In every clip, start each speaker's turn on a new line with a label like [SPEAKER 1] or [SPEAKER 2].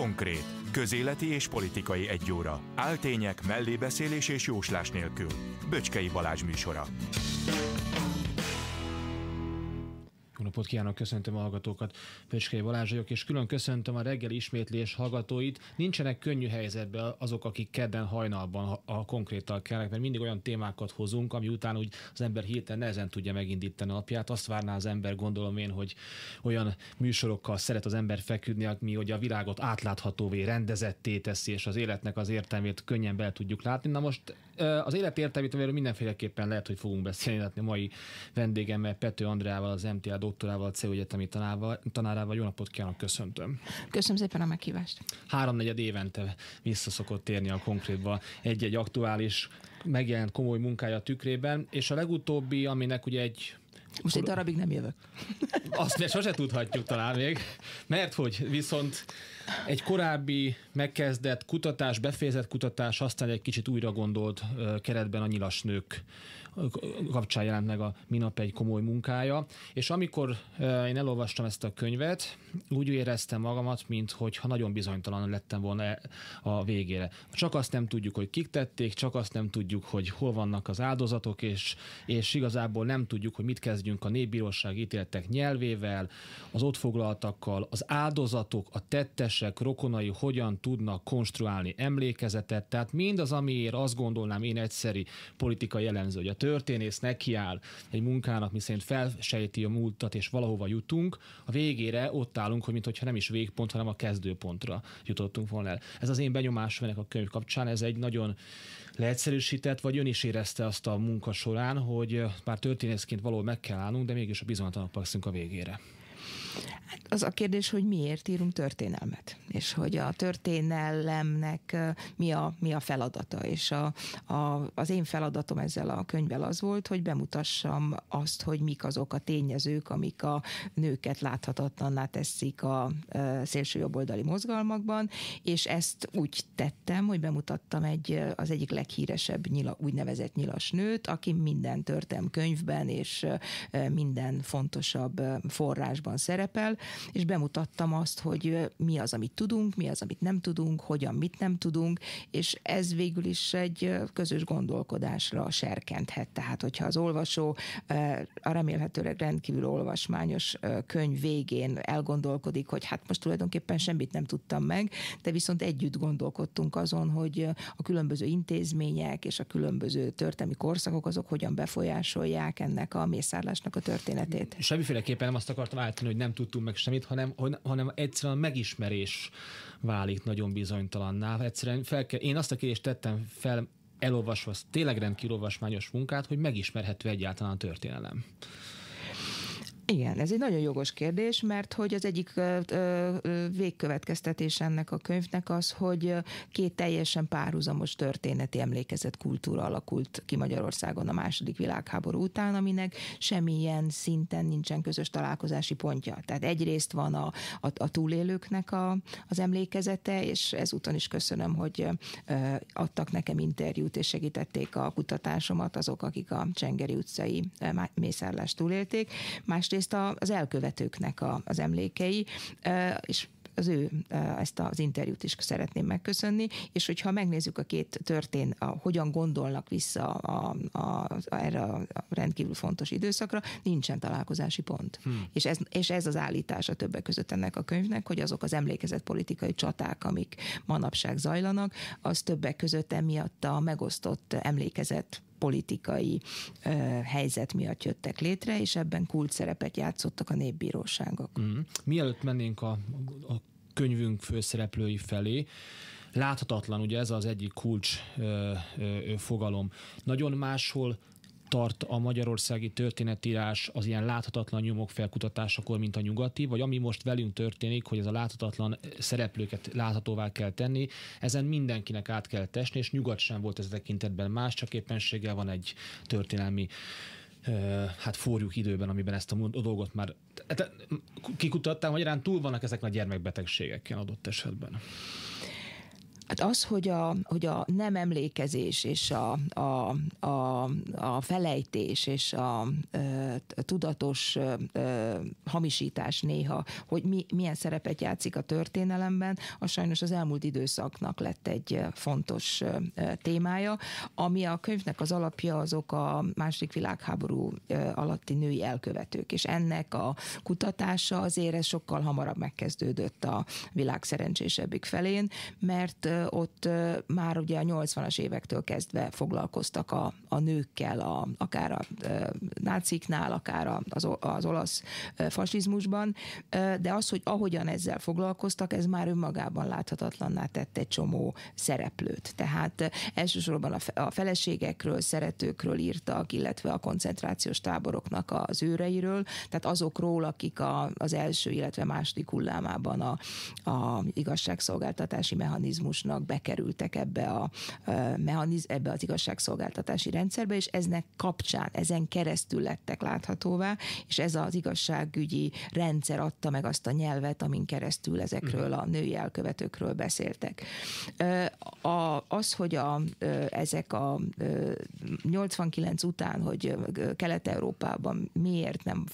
[SPEAKER 1] Konkrét, közéleti és politikai egy óra. Áltények, mellébeszélés és jóslás nélkül. Böcskei Balázs műsora. Jó napot kívánok, köszöntöm a hallgatókat. Pöcskei Balázs vagyok, és külön köszöntöm a reggeli ismétlés hallgatóit. Nincsenek könnyű helyzetben azok, akik kedden hajnalban a konkréttal kellnek, mert mindig olyan témákat hozunk, ami után úgy az ember héten nehezen tudja megindítani a napját. Azt várná az ember, gondolom én, hogy olyan műsorokkal szeret az ember feküdni, ami hogy a világot átláthatóvé, rendezetté teszi, és az életnek az értelmét könnyen be tudjuk látni. Na most az élet értelmét, amiről mindenféleképpen lehet, hogy fogunk beszélni, hát a mai vendégemmel Pető Andrával, az MTA doktorával, a CEU egyetemi tanárával. Jó napot kívánok, köszöntöm.
[SPEAKER 2] Köszönöm szépen a meghívást.
[SPEAKER 1] Háromnegyed évente vissza szokott térni a konkrétba egy-egy aktuális, megjelent komoly munkája tükrében, és a legutóbbi, aminek ugye egy most egy darabig nem jövök. Azt még sose tudhatjuk talán még, mert hogy viszont egy korábbi megkezdett kutatás, befejezett kutatás, aztán egy kicsit újra gondolt keretben a nyilasnők kapcsán jelent meg a minap egy komoly munkája, és amikor én elolvastam ezt a könyvet, úgy éreztem magamat, mint hogyha nagyon bizonytalan lettem volna e- a végére. Csak azt nem tudjuk, hogy kik tették, csak azt nem tudjuk, hogy hol vannak az áldozatok, és, és igazából nem tudjuk, hogy mit kezdjünk a népbíróság ítéltek nyelvével, az ott foglaltakkal, az áldozatok, a tettesek, rokonai hogyan tudnak konstruálni emlékezetet, tehát mindaz, amiért azt gondolnám én egyszeri politikai jellemző, hogy a történész nekiáll egy munkának, miszerint felsejti a múltat, és valahova jutunk, a végére ott állunk, hogy mintha nem is végpont, hanem a kezdőpontra jutottunk volna el. Ez az én benyomásom ennek a könyv kapcsán, ez egy nagyon leegyszerűsített, vagy ön is érezte azt a munka során, hogy már történészként való meg kell állnunk, de mégis a bizonytalanok a végére.
[SPEAKER 2] Hát az a kérdés, hogy miért írunk történelmet, és hogy a történelemnek mi a, mi a feladata, és a, a, az én feladatom ezzel a könyvvel az volt, hogy bemutassam azt, hogy mik azok a tényezők, amik a nőket láthatatlanná teszik a szélső jobboldali mozgalmakban, és ezt úgy tettem, hogy bemutattam egy, az egyik leghíresebb nyila, úgynevezett nyilas nőt, aki minden történelmi könyvben és minden fontosabb forrásban szerepel, szerepel, és bemutattam azt, hogy mi az, amit tudunk, mi az, amit nem tudunk, hogyan, mit nem tudunk, és ez végül is egy közös gondolkodásra serkenthet. Tehát, hogyha az olvasó a remélhetőleg rendkívül olvasmányos könyv végén elgondolkodik, hogy hát most tulajdonképpen semmit nem tudtam meg, de viszont együtt gondolkodtunk azon, hogy a különböző intézmények és a különböző történelmi korszakok azok hogyan befolyásolják ennek a mészárlásnak a történetét.
[SPEAKER 1] Semmiféleképpen nem azt akartam állítani, hogy nem nem tudtunk meg semmit, hanem, hanem egyszerűen a megismerés válik nagyon bizonytalanná. Egyszerűen fel kell, én azt a kérdést tettem fel, elolvasva, tényleg rendkívül olvasmányos munkát, hogy megismerhető egyáltalán a történelem.
[SPEAKER 2] Igen, ez egy nagyon jogos kérdés, mert hogy az egyik végkövetkeztetés ennek a könyvnek az, hogy két teljesen párhuzamos történeti emlékezett kultúra alakult ki Magyarországon a második világháború után, aminek semmilyen szinten nincsen közös találkozási pontja. Tehát egyrészt van a, a, a túlélőknek a, az emlékezete, és ezúton is köszönöm, hogy adtak nekem interjút, és segítették a kutatásomat azok, akik a Csengeri utcai mészárlást túlélték. Másrészt egyrészt az elkövetőknek a, az emlékei, és az ő ezt az interjút is szeretném megköszönni, és hogyha megnézzük a két történ, a, hogyan gondolnak vissza a, a, a, erre a rendkívül fontos időszakra, nincsen találkozási pont. Hmm. És, ez, és ez az állítása többek között ennek a könyvnek, hogy azok az emlékezett politikai csaták, amik manapság zajlanak, az többek között emiatt a megosztott emlékezet politikai ö, helyzet miatt jöttek létre, és ebben kult szerepet játszottak a népbíróságok.
[SPEAKER 1] Mm. Mielőtt mennénk a, a könyvünk főszereplői felé, láthatatlan, ugye ez az egyik kulcs ö, ö, fogalom. Nagyon máshol tart a magyarországi történetírás az ilyen láthatatlan nyomok felkutatásakor, mint a nyugati, vagy ami most velünk történik, hogy ez a láthatatlan eh, szereplőket láthatóvá kell tenni, ezen mindenkinek át kell tesni, és nyugat sem volt ez tekintetben más, csak éppenséggel van egy történelmi eh, hát forjuk időben, amiben ezt a dolgot
[SPEAKER 2] már hát,
[SPEAKER 1] kikutattam, hogy rán túl vannak ezek a gyermekbetegségek adott esetben.
[SPEAKER 2] Hát az, hogy a, hogy a nem emlékezés és a, a, a, a felejtés és a, a tudatos a, a hamisítás néha, hogy mi, milyen szerepet játszik a történelemben, az sajnos az elmúlt időszaknak lett egy fontos témája, ami a könyvnek az alapja azok a második világháború alatti női elkövetők, és ennek a kutatása azért sokkal hamarabb megkezdődött a világ szerencsésebbik felén, mert ott már ugye a 80-as évektől kezdve foglalkoztak a, a nőkkel, a, akár a náciknál, akár az, az olasz fasizmusban, de az, hogy ahogyan ezzel foglalkoztak, ez már önmagában láthatatlanná tett egy csomó szereplőt. Tehát elsősorban a feleségekről, szeretőkről írtak, illetve a koncentrációs táboroknak az őreiről, tehát azokról, akik a, az első, illetve második hullámában a, a igazságszolgáltatási mechanizmus gyanúsnak bekerültek ebbe a mechaniz, ebbe az igazságszolgáltatási rendszerbe, és eznek kapcsán, ezen keresztül lettek láthatóvá, és ez az igazságügyi rendszer adta meg azt a nyelvet, amin keresztül ezekről mhm. a női elkövetőkről beszéltek. A, az, hogy a, ezek a 89 után, hogy Kelet-Európában miért nem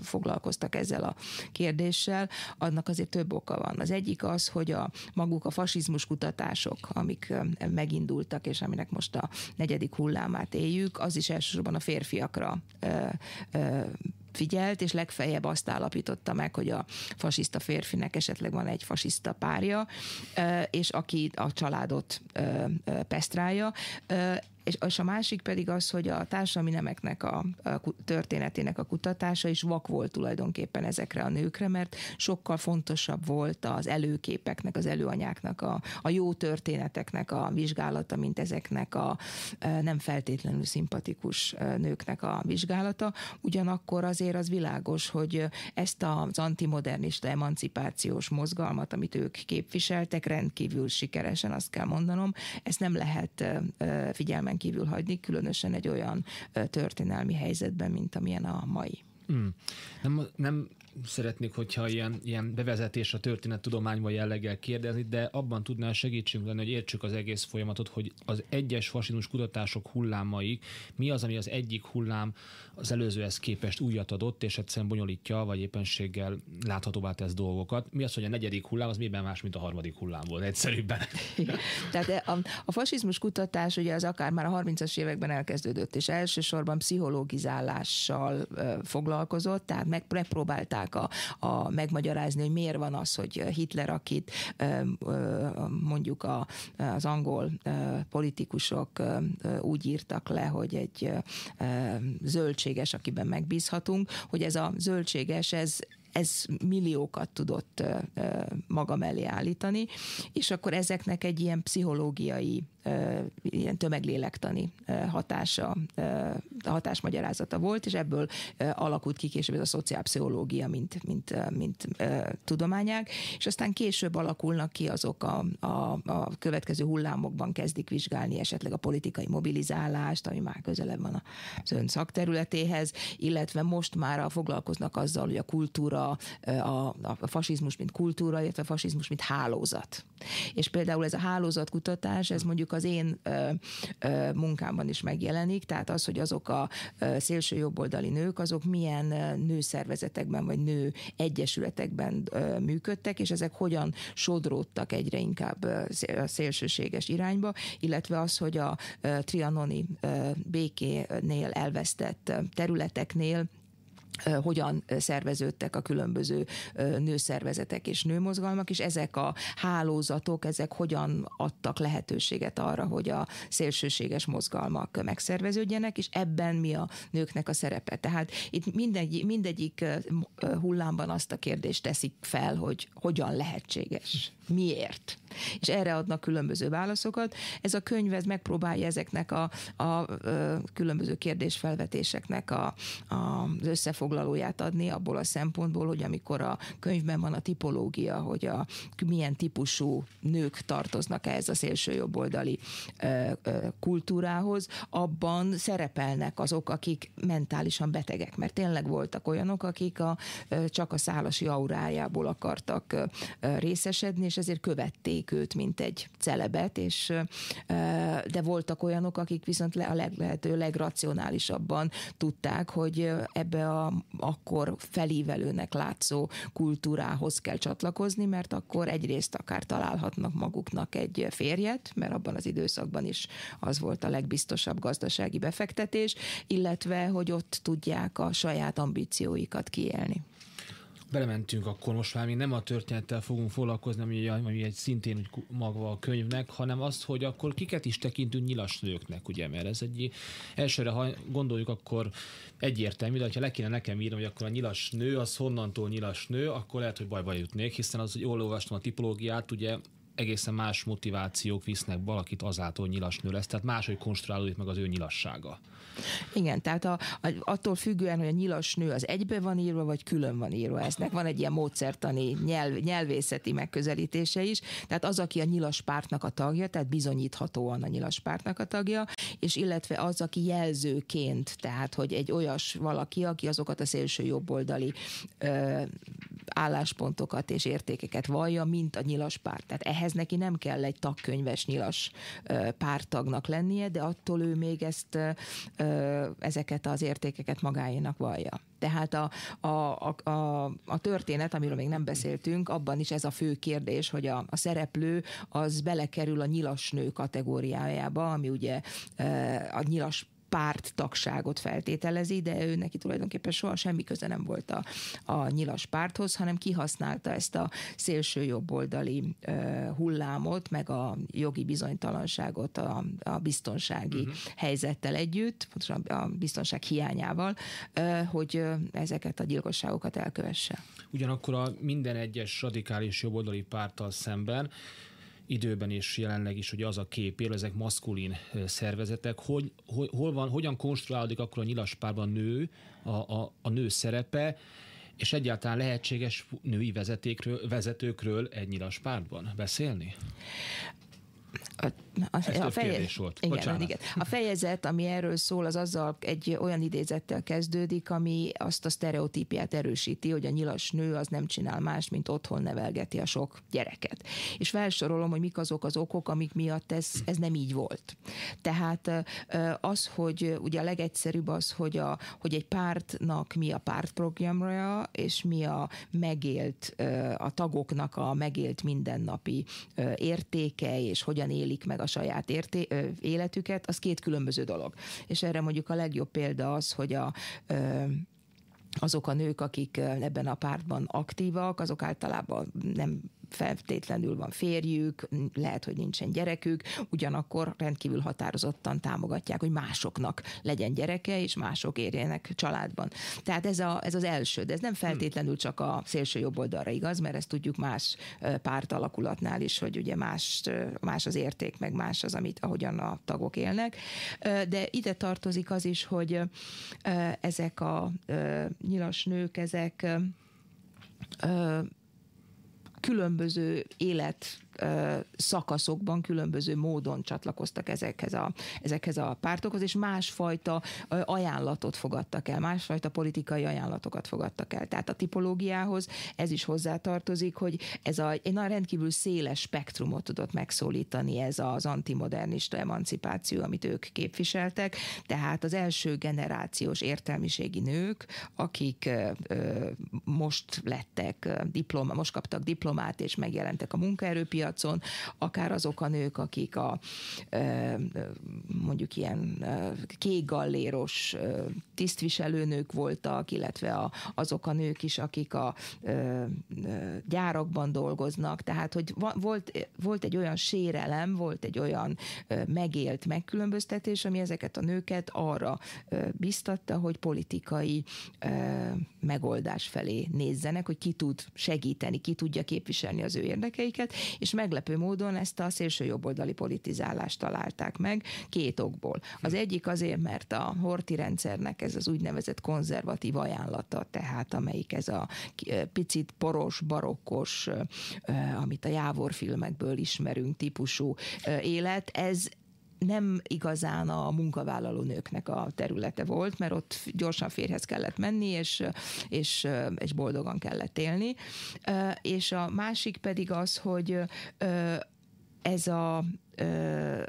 [SPEAKER 2] foglalkoztak ezzel a kérdéssel, annak azért több oka van. Az egyik az, hogy a maguk a fasizmus kutatások, amik megindultak, és aminek most a negyedik hullámát éljük, az is elsősorban a férfiakra figyelt, és legfeljebb azt állapította meg, hogy a fasiszta férfinek esetleg van egy fasiszta párja, és aki a családot pesztrálja és, és a másik pedig az, hogy a társadalmi nemeknek a, a történetének a kutatása is vak volt tulajdonképpen ezekre a nőkre, mert sokkal fontosabb volt az előképeknek, az előanyáknak, a, a jó történeteknek a vizsgálata, mint ezeknek a e, nem feltétlenül szimpatikus e, nőknek a vizsgálata. Ugyanakkor azért az világos, hogy ezt az antimodernista emancipációs mozgalmat, amit ők képviseltek, rendkívül sikeresen, azt kell mondanom, ezt nem lehet e, figyelmen kívül hagyni, különösen egy olyan történelmi helyzetben, mint amilyen a mai.
[SPEAKER 1] Hmm. Nem, nem szeretnék, hogyha ilyen, ilyen bevezetés a történet tudományba, jelleggel kérdezni, de abban tudnál segítsünk lenni, hogy értsük az egész folyamatot, hogy az egyes fasizmus kutatások hullámaik, mi az, ami az egyik hullám az előzőhez képest újat adott, és egyszerűen bonyolítja, vagy éppenséggel láthatóvá tesz dolgokat. Mi az, hogy a negyedik hullám az miben más, mint a harmadik hullám volt egyszerűbben? Igen.
[SPEAKER 2] Tehát eh, a, a fasizmus kutatás ugye az akár már a 30-as években elkezdődött, és elsősorban pszichológizálással eh, foglalkozott, tehát megpróbálták próbálták a, a megmagyarázni, hogy miért van az, hogy Hitler, akit mondjuk a, az angol politikusok úgy írtak le, hogy egy zöldséges, akiben megbízhatunk, hogy ez a zöldséges, ez, ez milliókat tudott maga mellé állítani, és akkor ezeknek egy ilyen pszichológiai ilyen tömeglélektani hatása, a hatásmagyarázata volt, és ebből alakult ki később ez a szociálpszichológia, mint, mint, mint tudományág, és aztán később alakulnak ki azok a, a, a következő hullámokban kezdik vizsgálni esetleg a politikai mobilizálást, ami már közelebb van az ön szakterületéhez, illetve most már foglalkoznak azzal, hogy a kultúra, a, a fasizmus, mint kultúra, illetve a fasizmus, mint hálózat. És például ez a hálózatkutatás, ez mondjuk mondjuk az én ö, ö, munkámban is megjelenik, tehát az, hogy azok a szélső jobboldali nők, azok milyen nőszervezetekben vagy nő egyesületekben ö, működtek, és ezek hogyan sodródtak egyre inkább a szélsőséges irányba, illetve az, hogy a trianoni békénél elvesztett területeknél hogyan szerveződtek a különböző nőszervezetek és nőmozgalmak, és ezek a hálózatok, ezek hogyan adtak lehetőséget arra, hogy a szélsőséges mozgalmak megszerveződjenek, és ebben mi a nőknek a szerepe. Tehát itt mindegy, mindegyik hullámban azt a kérdést teszik fel, hogy hogyan lehetséges miért? És erre adnak különböző válaszokat. Ez a könyv ez megpróbálja ezeknek a, a, a különböző kérdésfelvetéseknek a, a, az összefoglalóját adni abból a szempontból, hogy amikor a könyvben van a tipológia, hogy a milyen típusú nők tartoznak ehhez a szélsőjobboldali ö, ö, kultúrához, abban szerepelnek azok, akik mentálisan betegek, mert tényleg voltak olyanok, akik a, ö, csak a szálasi aurájából akartak ö, részesedni, és ezért követték őt, mint egy celebet, és de voltak olyanok, akik viszont a leg, lehető legracionálisabban tudták, hogy ebbe a akkor felívelőnek látszó kultúrához kell csatlakozni, mert akkor egyrészt akár találhatnak maguknak egy férjet, mert abban az időszakban is az volt a legbiztosabb gazdasági befektetés, illetve, hogy ott tudják a saját ambícióikat kiélni
[SPEAKER 1] belementünk akkor most már még nem a történettel fogunk foglalkozni, ami, ami egy szintén úgy magva a könyvnek, hanem azt, hogy akkor kiket is tekintünk nyilas nőknek, ugye, mert ez egy elsőre, ha gondoljuk, akkor egyértelmű, de ha le kéne nekem írni, hogy akkor a nyilas nő, az honnantól nyilas nő, akkor lehet, hogy bajba jutnék, hiszen az, hogy jól olvastam a tipológiát, ugye egészen más motivációk visznek valakit azáltal, hogy nyilas nő lesz, tehát máshogy konstruálódik meg az ő nyilassága.
[SPEAKER 2] Igen, tehát a, a, attól függően, hogy a nyilas nő az egybe van írva, vagy külön van írva. Eznek van egy ilyen módszertani nyelv, nyelvészeti megközelítése is. Tehát az, aki a nyilas pártnak a tagja, tehát bizonyíthatóan a nyilas pártnak a tagja, és illetve az, aki jelzőként, tehát hogy egy olyas valaki, aki azokat a szélső jobboldali ö, álláspontokat és értékeket vallja, mint a nyilas párt. Tehát ehhez ehhez neki nem kell egy tagkönyves nyilas pártagnak lennie, de attól ő még ezt, ezeket az értékeket magáénak vallja. Tehát a, a, a, a, a történet, amiről még nem beszéltünk, abban is ez a fő kérdés, hogy a, a szereplő az belekerül a nyilasnő kategóriájába, ami ugye a nyilas párttagságot feltételezi, de ő neki tulajdonképpen soha semmi köze nem volt a, a nyilas párthoz, hanem kihasználta ezt a szélső jobboldali uh, hullámot, meg a jogi bizonytalanságot a, a biztonsági uh-huh. helyzettel együtt, pontosan a biztonság hiányával, uh, hogy ezeket a gyilkosságokat elkövesse.
[SPEAKER 1] Ugyanakkor a minden egyes radikális jobboldali párttal szemben időben és jelenleg is ugye az a kép például ezek maszkulin szervezetek, hogy, hogy hol van, hogyan konstruálódik akkor a nyilaspárban a nő, a, a, a nő szerepe, és egyáltalán lehetséges női vezetékről, vezetőkről egy nyilas pártban beszélni?
[SPEAKER 2] A a, Ez a fejezet, volt. Igen, Bocsánat. igen. A fejezet, ami erről szól, az azzal egy olyan idézettel kezdődik, ami azt a sztereotípiát erősíti, hogy a nyilas nő az nem csinál más, mint otthon nevelgeti a sok gyereket. És felsorolom, hogy mik azok az okok, amik miatt ez, ez nem így volt. Tehát az, hogy ugye a legegyszerűbb az, hogy, a, hogy egy pártnak mi a pártprogramja, és mi a megélt, a tagoknak a megélt mindennapi értéke, és hogyan élik meg a saját érté, ö, életüket, az két különböző dolog. És erre mondjuk a legjobb példa az, hogy a ö, azok a nők, akik ebben a pártban aktívak, azok általában nem feltétlenül van férjük, lehet, hogy nincsen gyerekük, ugyanakkor rendkívül határozottan támogatják, hogy másoknak legyen gyereke, és mások érjenek családban. Tehát ez, a, ez az első, de ez nem feltétlenül hmm. csak a szélső jobb oldalra igaz, mert ezt tudjuk más párt alakulatnál is, hogy ugye más, más az érték, meg más az, amit ahogyan a tagok élnek. De ide tartozik az is, hogy ezek a nyilas nők, ezek különböző élet szakaszokban különböző módon csatlakoztak ezekhez a, ezekhez a pártokhoz, és másfajta ajánlatot fogadtak el, másfajta politikai ajánlatokat fogadtak el. Tehát a tipológiához ez is hozzátartozik, hogy ez a, egy nagyon rendkívül széles spektrumot tudott megszólítani ez az antimodernista emancipáció, amit ők képviseltek. Tehát az első generációs értelmiségi nők, akik most lettek diploma, most kaptak diplomát, és megjelentek a munkaerőpiacon, piacon, akár azok a nők, akik a mondjuk ilyen kékgalléros tisztviselőnők voltak, illetve a, azok a nők is, akik a gyárakban dolgoznak, tehát hogy volt, volt egy olyan sérelem, volt egy olyan megélt megkülönböztetés, ami ezeket a nőket arra biztatta, hogy politikai megoldás felé nézzenek, hogy ki tud segíteni, ki tudja képviselni az ő érdekeiket, és meglepő módon ezt a szélső jobboldali politizálást találták meg két okból. Az egyik azért, mert a horti rendszernek ez az úgynevezett konzervatív ajánlata, tehát amelyik ez a picit poros, barokkos, amit a filmekből ismerünk típusú élet, ez nem igazán a munkavállaló nőknek a területe volt, mert ott gyorsan férhez kellett menni, és, és, és boldogan kellett élni. És a másik pedig az, hogy ez a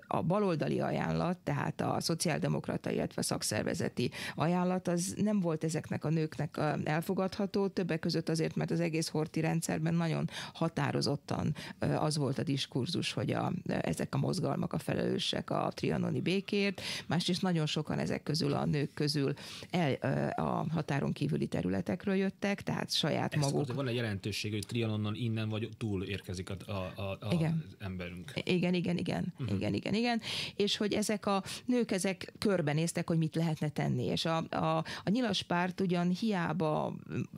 [SPEAKER 2] a baloldali ajánlat, tehát a szociáldemokrata, illetve szakszervezeti ajánlat, az nem volt ezeknek a nőknek elfogadható, többek között azért, mert az egész horti rendszerben nagyon határozottan az volt a diskurzus, hogy a, ezek a mozgalmak a felelősek a trianoni békért, másrészt nagyon sokan ezek közül a nők közül el, a határon kívüli területekről jöttek, tehát saját Ezt maguk.
[SPEAKER 1] Van egy jelentőség, hogy trianonnal innen vagy túl érkezik a, a, a, a igen. emberünk.
[SPEAKER 2] Igen, igen, igen igen, uh-huh. igen, igen, igen. És hogy ezek a nők ezek körbenéztek, hogy mit lehetne tenni. És a, a, a nyilas párt ugyan hiába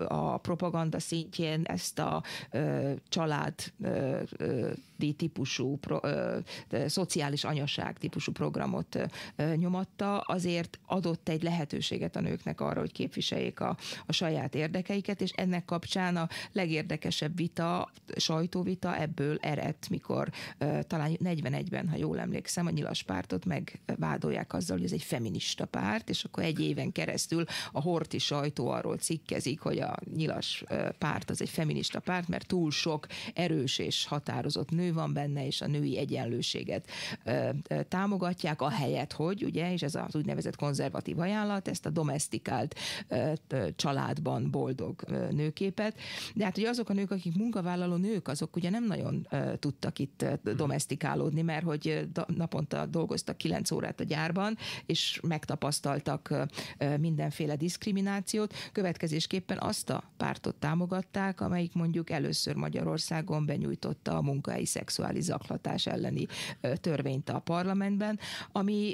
[SPEAKER 2] a propaganda szintjén ezt a ö, család ö, ö, típusú pro, ö, ö, szociális anyaság típusú programot ö, nyomatta, azért adott egy lehetőséget a nőknek arra, hogy képviseljék a, a saját érdekeiket, és ennek kapcsán a legérdekesebb vita, sajtóvita ebből eredt, mikor ö, talán 41 2011-ben, ha jól emlékszem, a nyilas pártot megvádolják azzal, hogy ez egy feminista párt, és akkor egy éven keresztül a horti sajtó arról cikkezik, hogy a nyilas párt az egy feminista párt, mert túl sok erős és határozott nő van benne, és a női egyenlőséget támogatják, a helyet, hogy ugye, és ez az úgynevezett konzervatív ajánlat, ezt a domestikált családban boldog nőképet. De hát ugye azok a nők, akik munkavállaló nők, azok ugye nem nagyon tudtak itt hmm. domestikálódni, mert már, hogy naponta dolgoztak 9 órát a gyárban, és megtapasztaltak mindenféle diszkriminációt. Következésképpen azt a pártot támogatták, amelyik mondjuk először Magyarországon benyújtotta a munkai szexuális zaklatás elleni törvényt a parlamentben, ami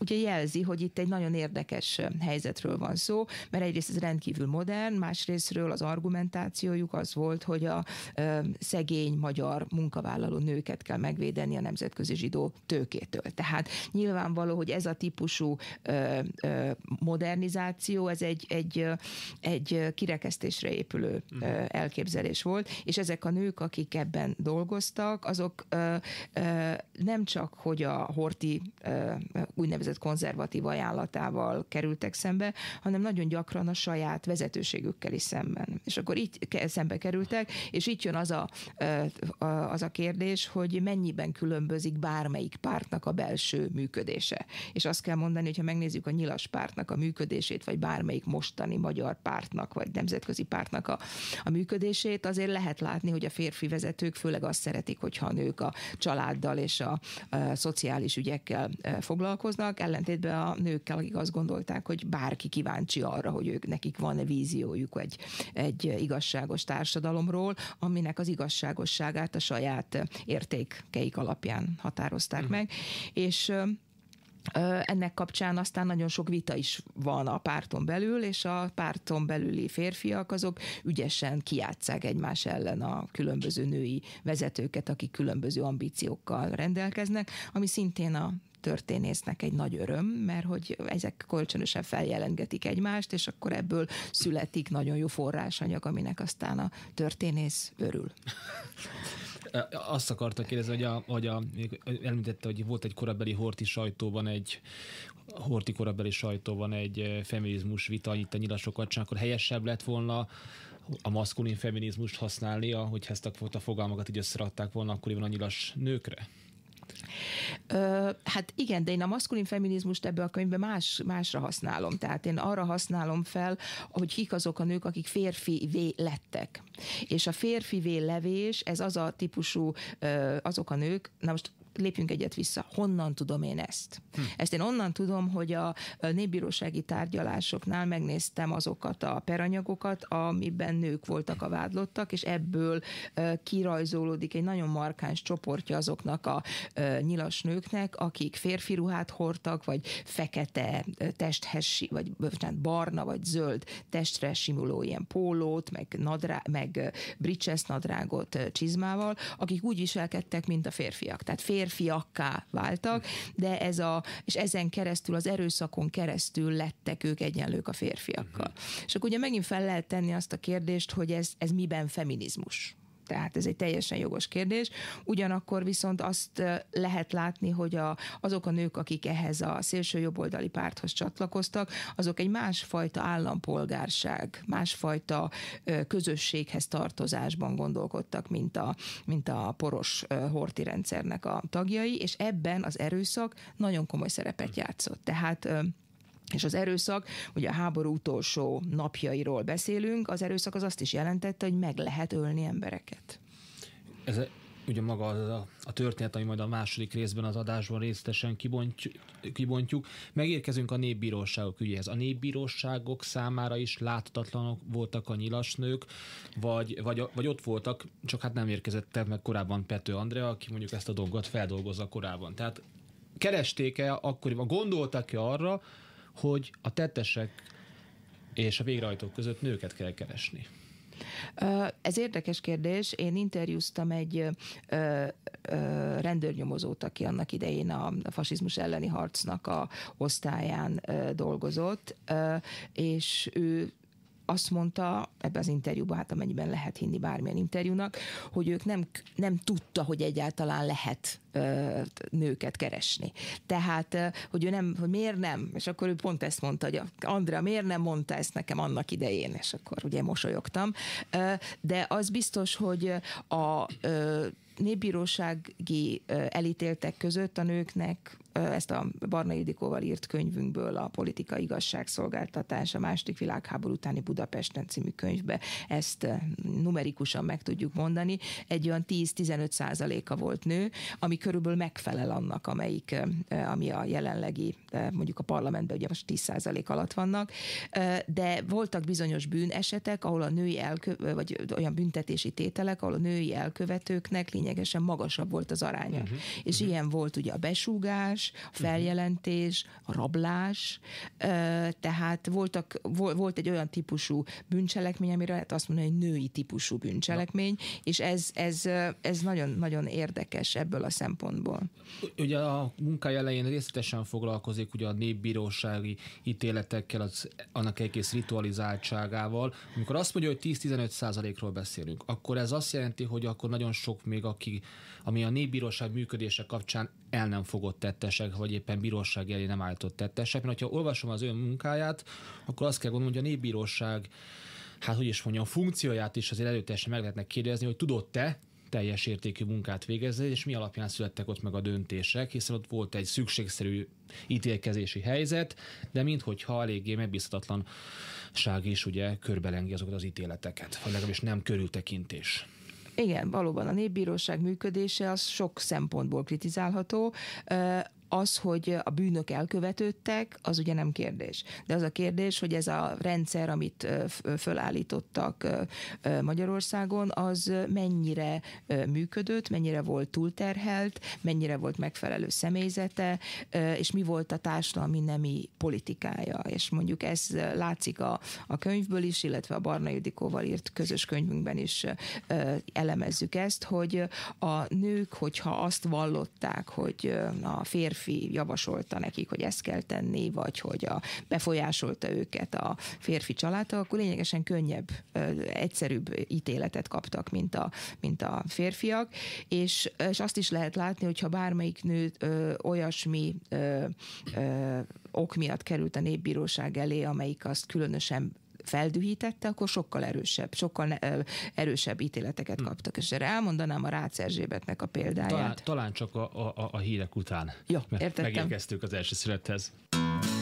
[SPEAKER 2] ugye jelzi, hogy itt egy nagyon érdekes helyzetről van szó, mert egyrészt ez rendkívül modern, másrésztről az argumentációjuk az volt, hogy a ö, szegény magyar munkavállaló nőket kell megvédeni a nemzetközi zsidó tőkétől. Tehát nyilvánvaló, hogy ez a típusú ö, ö, modernizáció, ez egy, egy, egy kirekesztésre épülő ö, mhm. elképzelés volt, és ezek a nők, akik ebben dolgoztak, azok ö, ö, nem csak, hogy a horti ö, úgynevezett úgynevezett konzervatív ajánlatával kerültek szembe, hanem nagyon gyakran a saját vezetőségükkel is szemben. És akkor így szembe kerültek, és itt jön az a, az a kérdés, hogy mennyiben különbözik bármelyik pártnak a belső működése. És azt kell mondani, hogy ha megnézzük a nyilas pártnak a működését, vagy bármelyik mostani magyar pártnak, vagy nemzetközi pártnak a, a működését, azért lehet látni, hogy a férfi vezetők főleg azt szeretik, hogyha a nők a családdal és a, a szociális ügyekkel foglalkoznak, ellentétben a nőkkel, akik azt gondolták, hogy bárki kíváncsi arra, hogy ők nekik van-e víziójuk egy, egy igazságos társadalomról, aminek az igazságosságát a saját értékeik alapján határozták mm. meg. És ennek kapcsán aztán nagyon sok vita is van a párton belül, és a párton belüli férfiak azok ügyesen kiátszák egymás ellen a különböző női vezetőket, akik különböző ambíciókkal rendelkeznek, ami szintén a történésznek egy nagy öröm, mert hogy ezek kölcsönösen feljelentgetik egymást, és akkor ebből születik nagyon jó forrásanyag, aminek aztán a történész örül.
[SPEAKER 1] Azt akartak kérdezni, hogy, a, hogy a, említette, hogy volt egy korabeli horti sajtóban egy horti korabeli sajtóban egy eh, feminizmus vita itt a csak akkor helyesebb lett volna a maszkulin feminizmust használnia, hogy ezt a fogalmakat így összeradták volna akkoriban a nyilas nőkre?
[SPEAKER 2] Ö, hát igen, de én a maszkulin feminizmust ebbe a könyvbe más, másra használom. Tehát én arra használom fel, hogy kik azok a nők, akik férfi vé lettek. És a férfi vé levés, ez az a típusú, ö, azok a nők, na most lépjünk egyet vissza. Honnan tudom én ezt? Hm. Ezt én onnan tudom, hogy a népbírósági tárgyalásoknál megnéztem azokat a peranyagokat, amiben nők voltak a vádlottak, és ebből kirajzolódik egy nagyon markáns csoportja azoknak a nyilas nőknek, akik férfi ruhát hordtak, vagy fekete testhez, vagy bocsánat, barna, vagy zöld testre simuló ilyen pólót, meg, nadrá, meg bricsesz nadrágot csizmával, akik úgy viselkedtek, mint a férfiak. Tehát férfi férfiakká váltak, de ez a, és ezen keresztül, az erőszakon keresztül lettek ők egyenlők a férfiakkal. Uh-huh. És akkor ugye megint fel lehet tenni azt a kérdést, hogy ez, ez miben feminizmus? Tehát ez egy teljesen jogos kérdés. Ugyanakkor viszont azt lehet látni, hogy a, azok a nők, akik ehhez a szélső jobboldali párthoz csatlakoztak, azok egy másfajta állampolgárság, másfajta közösséghez tartozásban gondolkodtak, mint a, mint a poros horti rendszernek a tagjai, és ebben az erőszak nagyon komoly szerepet hmm. játszott. Tehát és az erőszak, ugye a háború utolsó napjairól beszélünk, az erőszak az azt is jelentette, hogy meg lehet ölni embereket.
[SPEAKER 1] Ez a, ugye maga az a, a történet, ami majd a második részben az adásban részletesen kibontjuk, kibontjuk. Megérkezünk a népbíróságok ügyéhez. A népbíróságok számára is láthatatlanok voltak a nyilasnők, vagy, vagy, vagy ott voltak, csak hát nem érkezett meg korábban Pető Andrea, aki mondjuk ezt a dolgot feldolgozza korábban. Tehát keresték-e, akkoriban, gondoltak-e arra, hogy a tettesek és a végrehajtók között nőket kell keresni?
[SPEAKER 2] Ez érdekes kérdés. Én interjúztam egy rendőrnyomozót, aki annak idején a fasizmus elleni harcnak a osztályán dolgozott, és ő azt mondta ebbe az interjúban, hát amennyiben lehet hinni bármilyen interjúnak, hogy ők nem, nem tudta, hogy egyáltalán lehet ö, nőket keresni. Tehát, hogy ő nem, hogy miért nem, és akkor ő pont ezt mondta, hogy Andrea, miért nem mondta ezt nekem annak idején, és akkor ugye mosolyogtam. Ö, de az biztos, hogy a ö, népbírósági elítéltek között a nőknek ezt a Barna Ildikóval írt könyvünkből, a Politika igazságszolgáltatás, a második világháború utáni Budapesten című könyvbe ezt numerikusan meg tudjuk mondani, egy olyan 10-15 százaléka volt nő, ami körülbelül megfelel annak, amelyik, ami a jelenlegi, mondjuk a parlamentben ugye most 10 százalék alatt vannak, de voltak bizonyos bűnesetek, ahol a női elkö- vagy olyan büntetési tételek, ahol a női elkövetőknek lényegesen magasabb volt az aránya. Uh-huh. És uh-huh. ilyen volt ugye a besúgás, elrablás, a mhm. feljelentés, a rablás, tehát voltak, volt egy olyan típusú bűncselekmény, amire lehet azt mondani, hogy női típusú bűncselekmény, és ez, ez, ez nagyon-nagyon érdekes ebből a szempontból.
[SPEAKER 1] Ugye a munkája elején részletesen foglalkozik ugye a népbírósági ítéletekkel, az, annak egész ritualizáltságával. Amikor azt mondja, hogy 10-15 százalékról beszélünk, akkor ez azt jelenti, hogy akkor nagyon sok még, aki, ami a népbíróság működése kapcsán el nem fogott tettesek, vagy éppen bíróság elé nem állított tettesek. Mert ha olvasom az ön munkáját, akkor azt kell gondolom, hogy a népbíróság hát hogy is mondjam, funkcióját is azért előteljesen meg lehetne kérdezni, hogy tudott e teljes értékű munkát végezni, és mi alapján születtek ott meg a döntések, hiszen ott volt egy szükségszerű ítélkezési helyzet, de minthogyha eléggé megbízhatatlanság is ugye körbelengi azokat az ítéleteket, vagy legalábbis nem körültekintés.
[SPEAKER 2] Igen, valóban a népbíróság működése az sok szempontból kritizálható az, hogy a bűnök elkövetődtek, az ugye nem kérdés. De az a kérdés, hogy ez a rendszer, amit fölállítottak Magyarországon, az mennyire működött, mennyire volt túlterhelt, mennyire volt megfelelő személyzete, és mi volt a társadalmi nemi politikája. És mondjuk ez látszik a, a könyvből is, illetve a Barna Judikóval írt közös könyvünkben is elemezzük ezt, hogy a nők, hogyha azt vallották, hogy a férfi férfi javasolta nekik, hogy ezt kell tenni, vagy hogy a, befolyásolta őket a férfi családta, akkor lényegesen könnyebb, egyszerűbb ítéletet kaptak, mint a, mint a férfiak, és, és azt is lehet látni, hogyha bármelyik nő ö, olyasmi ö, ö, ok miatt került a népbíróság elé, amelyik azt különösen feldühítette, akkor sokkal erősebb, sokkal erősebb ítéleteket hm. kaptak. És erre elmondanám a Rácz Erzsébetnek a példáját. Talán,
[SPEAKER 1] talán csak a, a, a hírek után. Ja, értettem. Megérkeztük az első születhez.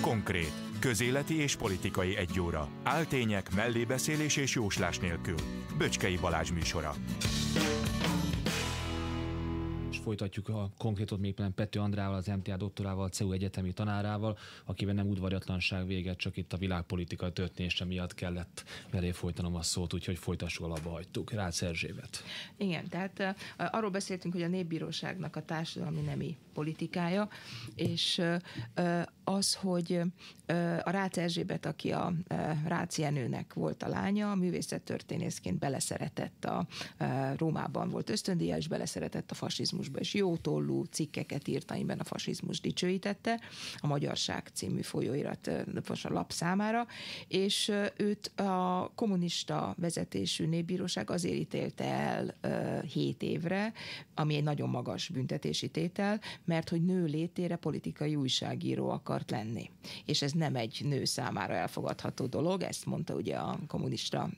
[SPEAKER 1] Konkrét. Közéleti és politikai egy óra. Áltények, mellébeszélés és jóslás nélkül. Böcskei Balázs műsora folytatjuk a konkrétot még például Pető Andrával, az MTA doktorával, a CEU egyetemi tanárával, akiben nem udvariatlanság véget, csak itt a világpolitika történése miatt kellett velé folytanom a szót, úgyhogy folytassuk labba hagytuk. Rád Szerzsébet.
[SPEAKER 2] Igen, tehát arról beszéltünk, hogy a népbíróságnak a társadalmi nemi politikája, és az, hogy a Rácz Erzsébet, aki a Rácz Jenőnek volt a lánya, művészettörténészként beleszeretett a Rómában volt és beleszeretett a fasizmusba, és jó tollú cikkeket írt, amiben a fasizmus dicsőítette, a Magyarság című folyóirat a lap számára, és őt a kommunista vezetésű népbíróság azért ítélte el 7 évre, ami egy nagyon magas büntetési tétel, mert hogy nő létére politikai újságíró akar akart lenni. És ez nem egy nő számára elfogadható dolog, ezt mondta ugye a kommunista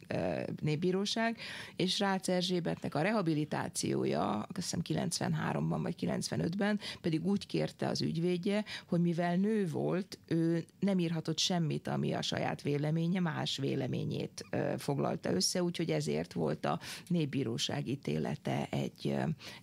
[SPEAKER 2] népbíróság, és Rácz Erzsébetnek a rehabilitációja, azt hiszem 93-ban vagy 95-ben, pedig úgy kérte az ügyvédje, hogy mivel nő volt, ő nem írhatott semmit, ami a saját véleménye, más véleményét foglalta össze, úgyhogy ezért volt a népbíróság ítélete egy,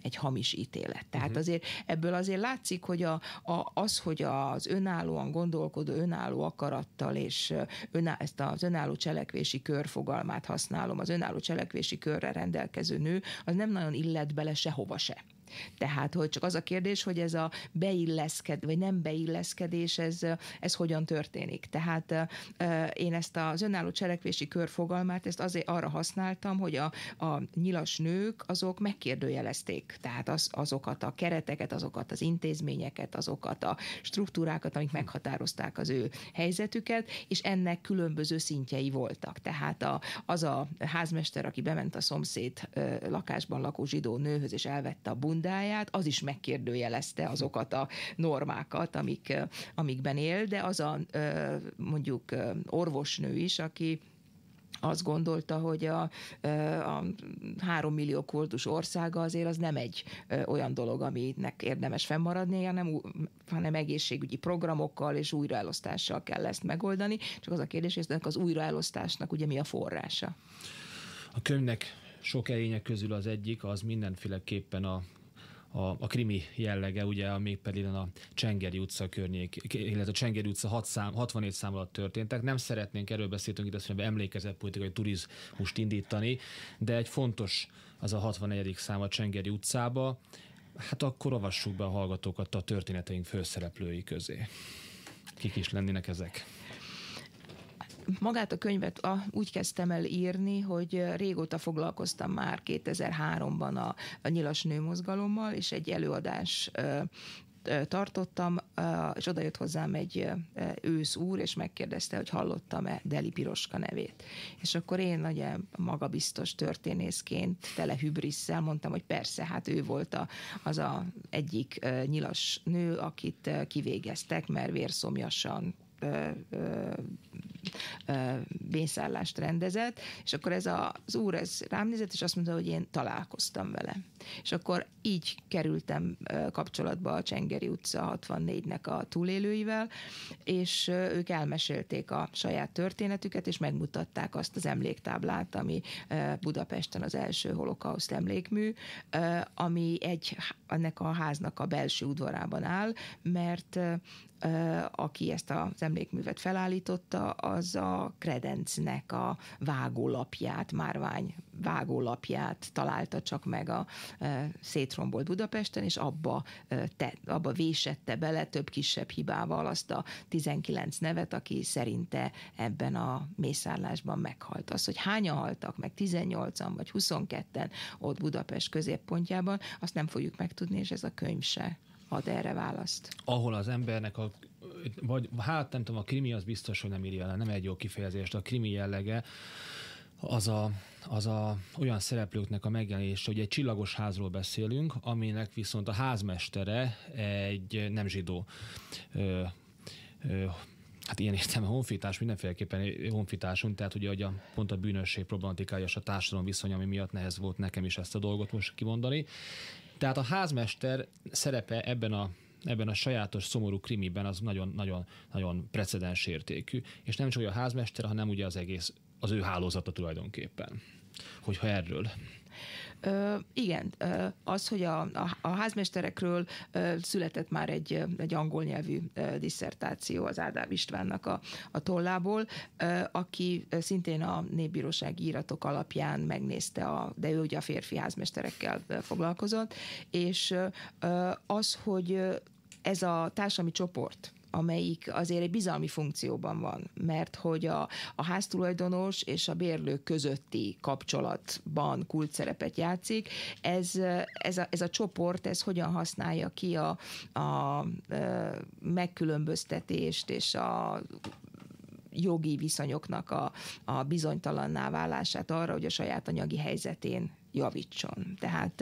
[SPEAKER 2] egy hamis ítélet. Tehát mhm. azért ebből azért látszik, hogy a, a, az, hogy az önálló önállóan gondolkodó, önálló akarattal, és öná, ezt az önálló cselekvési kör fogalmát használom, az önálló cselekvési körre rendelkező nő, az nem nagyon illet bele sehova se. Tehát, hogy csak az a kérdés, hogy ez a beilleszked, vagy nem beilleszkedés, ez, ez hogyan történik. Tehát én ezt az önálló cselekvési kör fogalmát, ezt azért arra használtam, hogy a, a nyilas nők azok megkérdőjelezték. Tehát az, azokat a kereteket, azokat az intézményeket, azokat a struktúrákat, amik meghatározták az ő helyzetüket, és ennek különböző szintjei voltak. Tehát a, az a házmester, aki bement a szomszéd lakásban lakó zsidó nőhöz, és elvette a bun bundáját, az is megkérdőjelezte azokat a normákat, amik, amikben él, de az a mondjuk orvosnő is, aki azt gondolta, hogy a, a három millió kultus országa azért az nem egy olyan dolog, aminek érdemes fennmaradni, hanem, hanem egészségügyi programokkal és újraelosztással kell ezt megoldani. Csak az a kérdés, hogy ennek az újraelosztásnak ugye mi a forrása?
[SPEAKER 1] A könyvnek sok erények közül az egyik, az mindenféleképpen a a, a krimi jellege, ugye, ami pedig a Csengeri utca környék, illetve a Csengeri utca 6 szám, 64 szám alatt történtek. Nem szeretnénk, erről beszéltünk itt azt emlékezett politikai turizmust indítani, de egy fontos az a 64. szám a Csengeri utcába. Hát akkor avassuk be a hallgatókat a történeteink főszereplői közé. Kik is lennének ezek?
[SPEAKER 2] magát a könyvet a, úgy kezdtem el írni, hogy régóta foglalkoztam már 2003-ban a, a nyilas nőmozgalommal, és egy előadás tartottam, és oda jött hozzám egy ősz úr, és megkérdezte, hogy hallottam-e Deli Piroska nevét. És akkor én nagy magabiztos történészként, tele hübrisszel mondtam, hogy persze, hát ő volt a, az a egyik nyilas nő, akit kivégeztek, mert vérszomjasan ö, rendezett, és akkor ez a, az úr ez rám nézett, és azt mondta, hogy én találkoztam vele. És akkor így kerültem kapcsolatba a Csengeri utca 64-nek a túlélőivel, és ők elmesélték a saját történetüket, és megmutatták azt az emléktáblát, ami Budapesten az első holokauszt emlékmű, ami egy ennek a háznak a belső udvarában áll, mert aki ezt az emlékművet felállította, az a kredencnek a vágólapját, márvány vágólapját találta csak meg a szétrombolt Budapesten, és abba, te, abba vésette bele több kisebb hibával azt a 19 nevet, aki szerinte ebben a mészárlásban meghalt. Az, hogy hányan haltak meg, 18-an vagy 22-en ott Budapest középpontjában, azt nem fogjuk megtudni, és ez a könyv se ad erre választ.
[SPEAKER 1] Ahol az embernek a vagy hát nem tudom, a krimi az biztos, hogy nem írja le, nem egy jó kifejezést, a krimi jellege az a, az a olyan szereplőknek a megjelenése, hogy egy csillagos házról beszélünk, aminek viszont a házmestere egy nem zsidó ö, ö, hát ilyen értem a honfitás, mindenféleképpen honfitásunk, tehát ugye hogy a, pont a bűnösség problematikája és a társadalom viszony, ami miatt nehez volt nekem is ezt a dolgot most kimondani. Tehát a házmester szerepe ebben a ebben a sajátos szomorú krimiben az nagyon, nagyon, nagyon precedens értékű, és nem csak a házmester, hanem ugye az egész, az ő hálózata tulajdonképpen, hogyha erről
[SPEAKER 2] Ö, igen, az, hogy a, a, a házmesterekről született már egy, egy angol nyelvű disszertáció az Ádám Istvánnak a, a tollából, aki szintén a népbírósági íratok alapján megnézte, a, de ő ugye a férfi házmesterekkel foglalkozott, és az, hogy ez a társadalmi csoport, amelyik azért egy bizalmi funkcióban van, mert hogy a, a háztulajdonos és a bérlő közötti kapcsolatban kult szerepet játszik, ez, ez, a, ez a csoport, ez hogyan használja ki a, a, a megkülönböztetést és a jogi viszonyoknak a, a bizonytalanná válását arra, hogy a saját anyagi helyzetén javítson. Tehát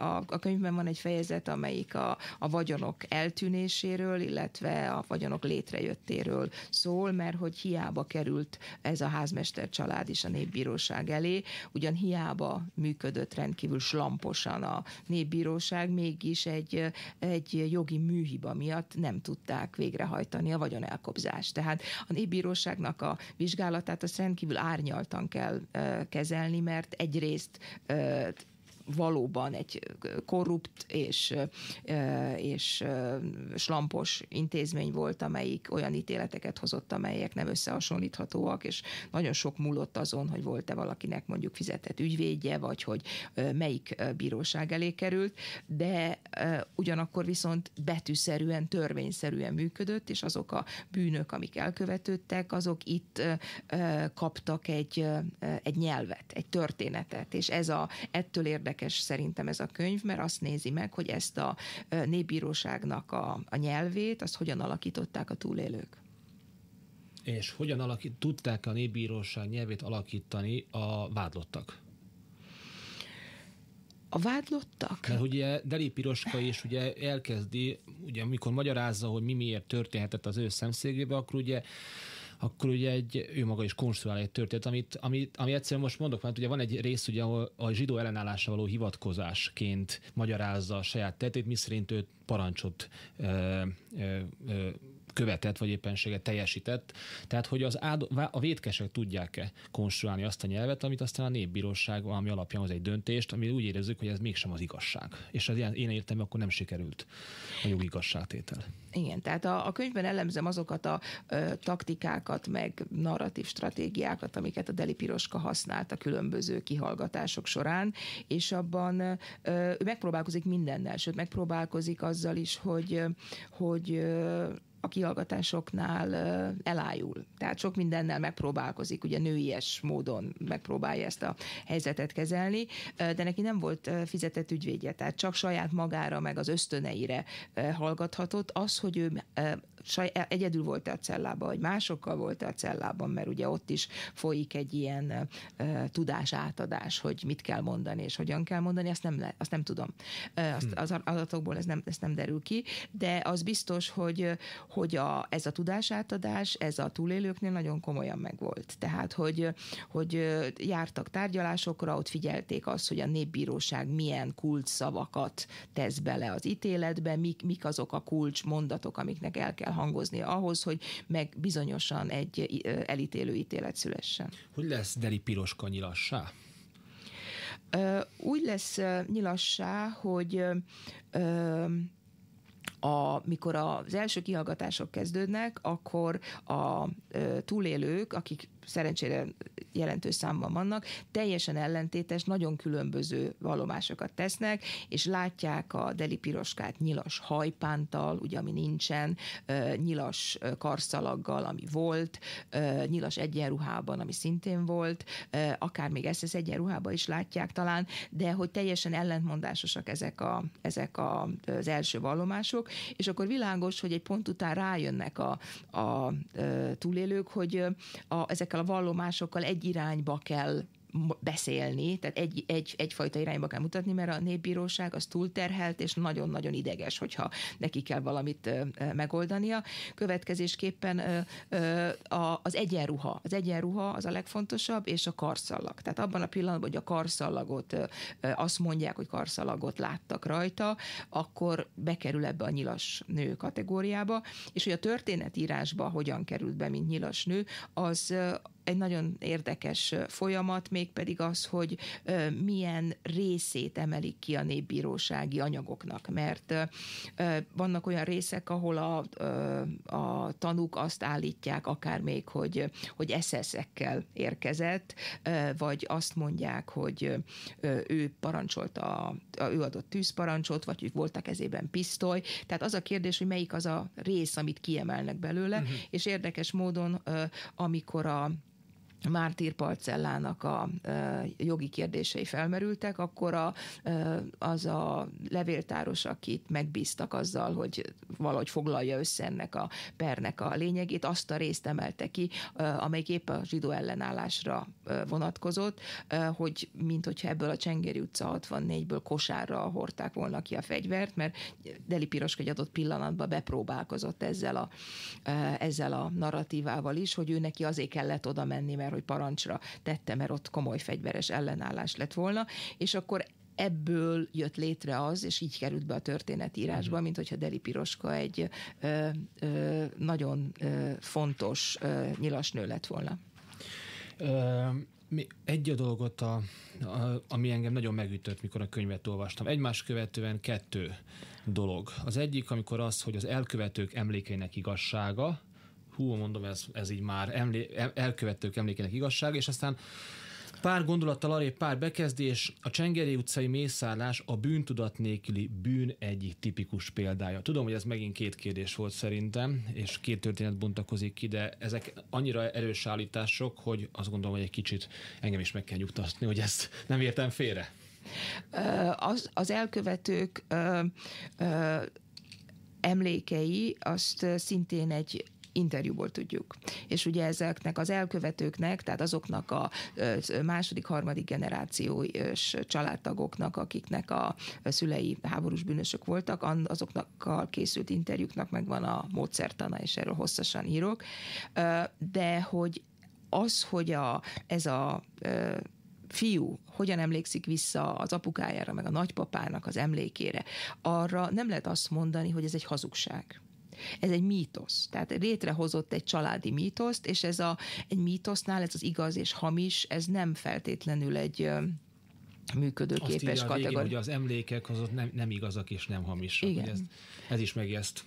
[SPEAKER 2] a, a könyvben van egy fejezet, amelyik a, a vagyonok eltűnéséről, illetve a vagyonok létrejöttéről szól, mert hogy hiába került ez a házmester család is a népbíróság elé, ugyan hiába működött rendkívül slamposan a népbíróság, mégis egy, egy jogi műhiba miatt nem tudták végrehajtani a vagyonelkobzást. Tehát a népbíróságnak a vizsgálatát azt rendkívül árnyaltan kell kezelni, mert egyrészt 呃。valóban egy korrupt és, és slampos intézmény volt, amelyik olyan ítéleteket hozott, amelyek nem összehasonlíthatóak, és nagyon sok múlott azon, hogy volt-e valakinek mondjuk fizetett ügyvédje, vagy hogy melyik bíróság elé került, de ugyanakkor viszont betűszerűen, törvényszerűen működött, és azok a bűnök, amik elkövetődtek, azok itt kaptak egy, egy nyelvet, egy történetet, és ez a, ettől érdekes érdekes szerintem ez a könyv, mert azt nézi meg, hogy ezt a népbíróságnak a, a nyelvét, azt hogyan alakították a túlélők.
[SPEAKER 1] És hogyan alakít, tudták a népbíróság nyelvét alakítani a vádlottak?
[SPEAKER 2] A vádlottak?
[SPEAKER 1] Mert ugye Deli Piroska is ugye elkezdi, ugye amikor magyarázza, hogy mi miért történhetett az ő szemszégébe, akkor ugye akkor ugye egy, ő maga is konstruál egy történet, amit, amit, ami egyszerűen most mondok, mert ugye van egy rész, ugye, ahol a zsidó ellenállásra való hivatkozásként magyarázza a saját tetét, miszerint őt parancsot ö, ö, ö, követett, vagy éppenséget teljesített. Tehát, hogy az áld, a védkesek tudják-e konstruálni azt a nyelvet, amit aztán a népbíróság valami alapján hoz egy döntést, ami úgy érezzük, hogy ez mégsem az igazság. És az ilyen, én értem, akkor nem sikerült a jogi igazságtétel.
[SPEAKER 2] Igen, tehát a, a könyvben elemzem azokat a ö, taktikákat, meg narratív stratégiákat, amiket a Deli Piroska használt a különböző kihallgatások során, és abban ö, ő megpróbálkozik mindennel, sőt megpróbálkozik azzal is, hogy, hogy ö, a kihallgatásoknál elájul. Tehát sok mindennel megpróbálkozik, ugye nőies módon megpróbálja ezt a helyzetet kezelni, de neki nem volt fizetett ügyvédje, tehát csak saját magára, meg az ösztöneire hallgathatott. Az, hogy ő saj, e, egyedül volt a cellában, vagy másokkal volt a cellában, mert ugye ott is folyik egy ilyen tudás átadás, hogy mit kell mondani, és hogyan kell mondani, azt nem, le, azt nem tudom. Azt, hm. az adatokból ez nem, ez nem derül ki, de az biztos, hogy, hogy a, ez a tudásátadás, ez a túlélőknél nagyon komolyan megvolt. Tehát, hogy, hogy jártak tárgyalásokra, ott figyelték azt, hogy a népbíróság milyen szavakat tesz bele az ítéletbe, mik, mik azok a kulcs mondatok, amiknek el kell hangozni ahhoz, hogy meg bizonyosan egy elítélő ítélet szülessen.
[SPEAKER 1] Hogy lesz Deli Piroska nyilassá?
[SPEAKER 2] Úgy lesz nyilassá, hogy a, mikor az első kihallgatások kezdődnek, akkor a túlélők, akik szerencsére jelentős számban vannak, teljesen ellentétes, nagyon különböző vallomásokat tesznek, és látják a deli piroskát nyilas hajpántal, ugye ami nincsen, nyilas karszalaggal, ami volt, nyilas egyenruhában, ami szintén volt, akár még ezt az egyenruhában is látják talán, de hogy teljesen ellentmondásosak ezek, a, ezek a, az első vallomások, és akkor világos, hogy egy pont után rájönnek a, a, a túlélők, hogy a, ezekkel a vallomásokkal egy irányba kell beszélni, tehát egy, egy, egyfajta irányba kell mutatni, mert a népbíróság az túlterhelt, és nagyon-nagyon ideges, hogyha neki kell valamit megoldania. Következésképpen az egyenruha. Az egyenruha az a legfontosabb, és a karszallag. Tehát abban a pillanatban, hogy a karszallagot, azt mondják, hogy karszallagot láttak rajta, akkor bekerül ebbe a nyilas nő kategóriába, és hogy a történetírásba hogyan került be, mint nyilas nő, az egy nagyon érdekes folyamat, mégpedig az, hogy milyen részét emelik ki a népbírósági anyagoknak, mert vannak olyan részek, ahol a, a tanúk azt állítják, akár még, hogy, hogy eszeszekkel érkezett, vagy azt mondják, hogy ő parancsolt, a ő adott tűzparancsot, vagy hogy voltak ezében pisztoly. Tehát az a kérdés, hogy melyik az a rész, amit kiemelnek belőle, uh-huh. és érdekes módon, amikor a Mártír parcellának a jogi kérdései felmerültek, akkor a, az a levéltáros, akit megbíztak azzal, hogy valahogy foglalja össze ennek a pernek a lényegét, azt a részt emelte ki, amelyik épp a zsidó ellenállásra vonatkozott, hogy mint hogyha ebből a Csengeri utca 64-ből kosárra hordták volna ki a fegyvert, mert Deli Pirosk egy adott pillanatban bepróbálkozott ezzel a, ezzel a narratívával is, hogy ő neki azért kellett oda menni, mert hogy parancsra tette, mert ott komoly fegyveres ellenállás lett volna, és akkor ebből jött létre az, és így került be a történetírásba, mhm. mint hogyha Deli Piroska egy ö, ö, nagyon ö, fontos ö, nyilasnő lett volna.
[SPEAKER 1] Ö, egy a dolgot, a, a, ami engem nagyon megütött, mikor a könyvet olvastam. Egymás követően kettő dolog. Az egyik, amikor az, hogy az elkövetők emlékeinek igazsága, hú, mondom, ez, ez így már emlé- e, elkövetők emlékének igazság, és aztán Pár gondolattal arrébb pár bekezdés, a Csengeri utcai mészállás a bűntudat nélküli bűn egyik tipikus példája. Tudom, hogy ez megint két kérdés volt szerintem, és két történet bontakozik ki, de ezek annyira erős állítások, hogy azt gondolom, hogy egy kicsit engem is meg kell nyugtatni, hogy ezt nem értem félre.
[SPEAKER 2] Az, az elkövetők ö, ö, emlékei azt szintén egy interjúból tudjuk. És ugye ezeknek az elkövetőknek, tehát azoknak a második, harmadik generációs családtagoknak, akiknek a szülei háborús bűnösök voltak, azoknak a készült interjúknak megvan a módszertana, és erről hosszasan írok. De hogy az, hogy a, ez a fiú hogyan emlékszik vissza az apukájára, meg a nagypapának az emlékére, arra nem lehet azt mondani, hogy ez egy hazugság. Ez egy mítosz. Tehát létrehozott egy családi mítoszt, és ez a, egy mítosznál ez az igaz és hamis, ez nem feltétlenül egy működőképes kategória. hogy
[SPEAKER 1] az emlékek azok nem, nem igazak és nem hamisak. Igen. Ez, ez is megjeszt.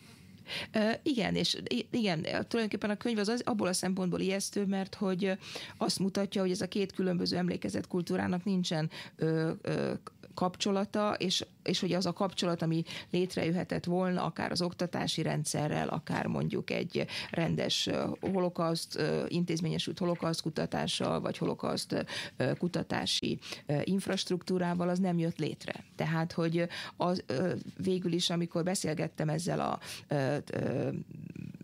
[SPEAKER 2] Uh, igen, és igen, tulajdonképpen a könyv az, az abból a szempontból ijesztő, mert hogy azt mutatja, hogy ez a két különböző emlékezett kultúrának nincsen ö, ö, kapcsolata, és, és hogy az a kapcsolat, ami létrejöhetett volna, akár az oktatási rendszerrel, akár mondjuk egy rendes holokauszt, intézményesült holokauszt kutatással, vagy holokauszt kutatási infrastruktúrával, az nem jött létre. Tehát, hogy az, végül is, amikor beszélgettem ezzel a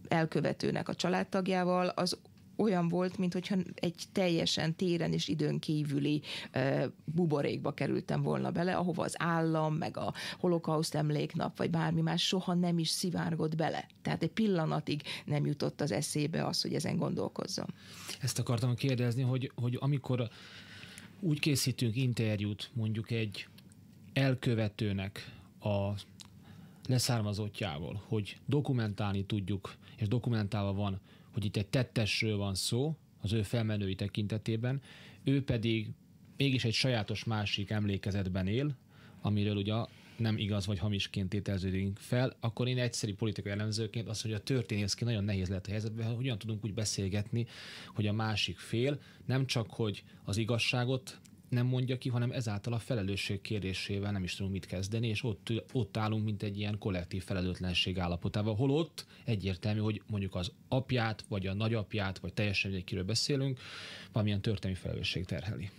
[SPEAKER 2] elkövetőnek a családtagjával, az olyan volt, mint hogyha egy teljesen téren és időn kívüli e, buborékba kerültem volna bele, ahova az állam, meg a holokauszt emléknap, vagy bármi más soha nem is szivárgott bele. Tehát egy pillanatig nem jutott az eszébe az, hogy ezen gondolkozzon.
[SPEAKER 1] Ezt akartam kérdezni, hogy, hogy amikor úgy készítünk interjút mondjuk egy elkövetőnek a leszármazottjával, hogy dokumentálni tudjuk, és dokumentálva van hogy itt egy tettesről van szó, az ő felmenői tekintetében, ő pedig mégis egy sajátos másik emlékezetben él, amiről ugye nem igaz vagy hamisként tételeződünk fel, akkor én egyszerű politikai elemzőként azt, hogy a történészként nagyon nehéz lehet a helyzetben, hogy hogyan tudunk úgy beszélgetni, hogy a másik fél nem csak, hogy az igazságot nem mondja ki, hanem ezáltal a felelősség kérdésével nem is tudunk mit kezdeni, és ott, ott állunk, mint egy ilyen kollektív felelőtlenség állapotával. Holott egyértelmű, hogy mondjuk az apját, vagy a nagyapját, vagy teljesen egy kiről beszélünk, valamilyen történelmi felelősség terheli.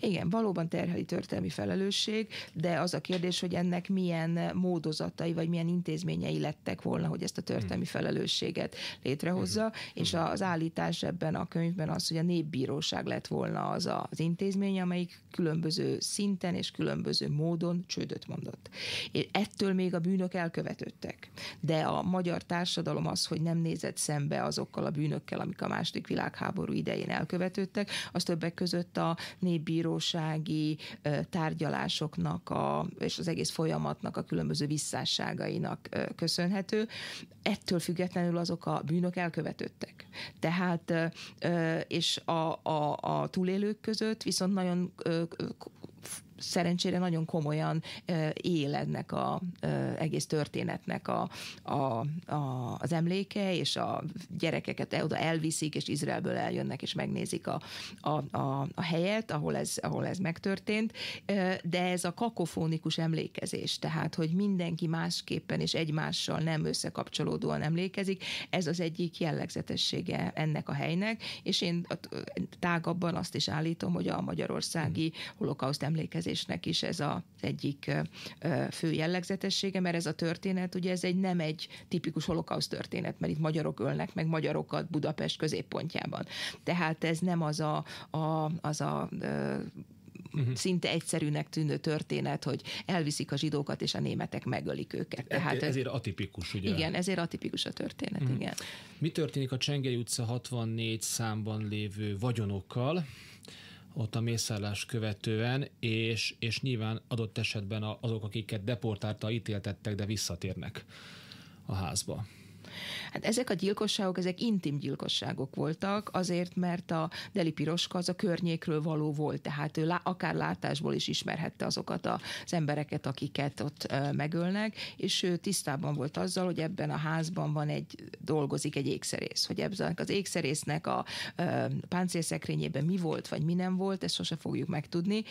[SPEAKER 2] Igen, valóban terheli történelmi felelősség, de az a kérdés, hogy ennek milyen módozatai vagy milyen intézményei lettek volna, hogy ezt a történelmi hmm. felelősséget létrehozza, hmm. Hmm. és az állítás ebben a könyvben az, hogy a népbíróság lett volna az az intézmény, amelyik különböző szinten és különböző módon csődöt mondott. És ettől még a bűnök elkövetődtek. De a magyar társadalom az, hogy nem nézett szembe azokkal a bűnökkel, amik a második világháború idején elkövetődtek, az többek között a nép egyéni bírósági tárgyalásoknak a, és az egész folyamatnak a különböző visszásságainak köszönhető. Ettől függetlenül azok a bűnök elkövetődtek. Tehát, és a, a, a túlélők között viszont nagyon szerencsére nagyon komolyan él ennek a egész történetnek a, a, a, az emléke, és a gyerekeket oda elviszik, és Izraelből eljönnek, és megnézik a, a, a, a helyet, ahol ez, ahol ez megtörtént, de ez a kakofónikus emlékezés, tehát, hogy mindenki másképpen és egymással nem összekapcsolódóan emlékezik, ez az egyik jellegzetessége ennek a helynek, és én tágabban azt is állítom, hogy a magyarországi hmm. holokauszt emlékezés szervezésnek is ez az egyik fő jellegzetessége, mert ez a történet, ugye ez egy nem egy tipikus holokauszt történet, mert itt magyarok ölnek meg magyarokat Budapest középpontjában. Tehát ez nem az a, a, az a uh-huh. szinte egyszerűnek tűnő történet, hogy elviszik a zsidókat, és a németek megölik őket. E- Tehát ezért
[SPEAKER 1] atipikus,
[SPEAKER 2] ugye? Igen, ezért atipikus a történet, uh-huh. igen.
[SPEAKER 1] Mi történik a Csengely utca 64 számban lévő vagyonokkal? ott a mészállás követően, és, és nyilván adott esetben azok, akiket deportálta, ítéltettek, de visszatérnek
[SPEAKER 2] a házba. Hát ezek a gyilkosságok, ezek intim gyilkosságok voltak, azért, mert a Deli Piroska az a környékről való volt, tehát ő akár látásból is ismerhette azokat az embereket, akiket ott megölnek, és ő tisztában volt azzal, hogy ebben a házban van egy, dolgozik egy ékszerész, hogy ebben az ékszerésznek a páncélszekrényében mi volt, vagy mi nem volt, ezt sose fogjuk megtudni,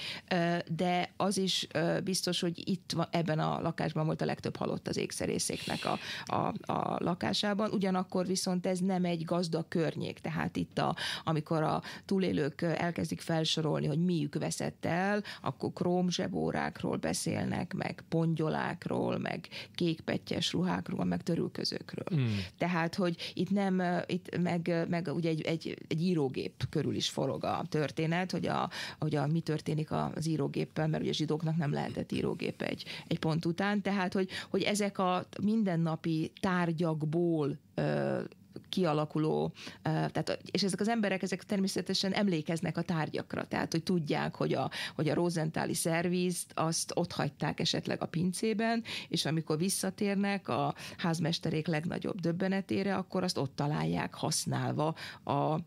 [SPEAKER 2] de az is biztos, hogy itt ebben a lakásban volt a legtöbb halott az ékszerészéknek a, a, a lakásában, van, ugyanakkor viszont ez nem egy gazdag környék, tehát itt a, amikor a túlélők elkezdik felsorolni, hogy miük veszett el, akkor krómzsebórákról beszélnek, meg pongyolákról, meg kékpettyes ruhákról, meg törülközőkről. Hmm. Tehát, hogy itt nem, itt meg, meg ugye egy, egy, egy írógép körül is forog a történet, hogy a, hogy a mi történik az írógéppel, mert ugye zsidóknak nem lehetett írógép egy, egy pont után, tehát, hogy, hogy ezek a mindennapi tárgyakból ö, kialakuló, tehát, és ezek az emberek, ezek természetesen emlékeznek a tárgyakra, tehát, hogy tudják, hogy a, hogy a rozentáli szervizt azt ott hagyták esetleg a pincében, és amikor visszatérnek a házmesterék legnagyobb döbbenetére, akkor azt ott találják használva a